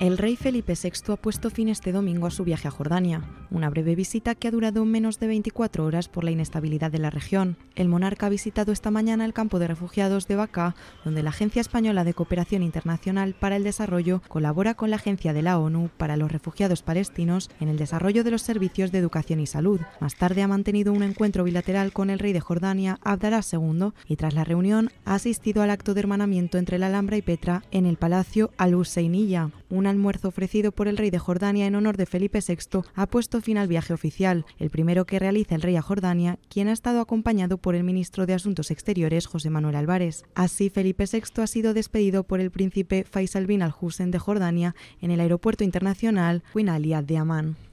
El rey Felipe VI ha puesto fin este domingo a su viaje a Jordania, una breve visita que ha durado menos de 24 horas por la inestabilidad de la región. El monarca ha visitado esta mañana el campo de refugiados de Bacá, donde la Agencia Española de Cooperación Internacional para el Desarrollo colabora con la Agencia de la ONU para los Refugiados Palestinos en el desarrollo de los servicios de educación y salud. Más tarde ha mantenido un encuentro bilateral con el rey de Jordania, Abdallah II, y tras la reunión ha asistido al acto de hermanamiento entre la Alhambra y Petra en el Palacio al useinilla un almuerzo ofrecido por el rey de Jordania en honor de Felipe VI ha puesto fin al viaje oficial, el primero que realiza el rey a Jordania, quien ha estado acompañado por el ministro de Asuntos Exteriores, José Manuel Álvarez. Así, Felipe VI ha sido despedido por el príncipe Faisal bin al-Hussein de Jordania en el aeropuerto internacional Queen Alia de Amán.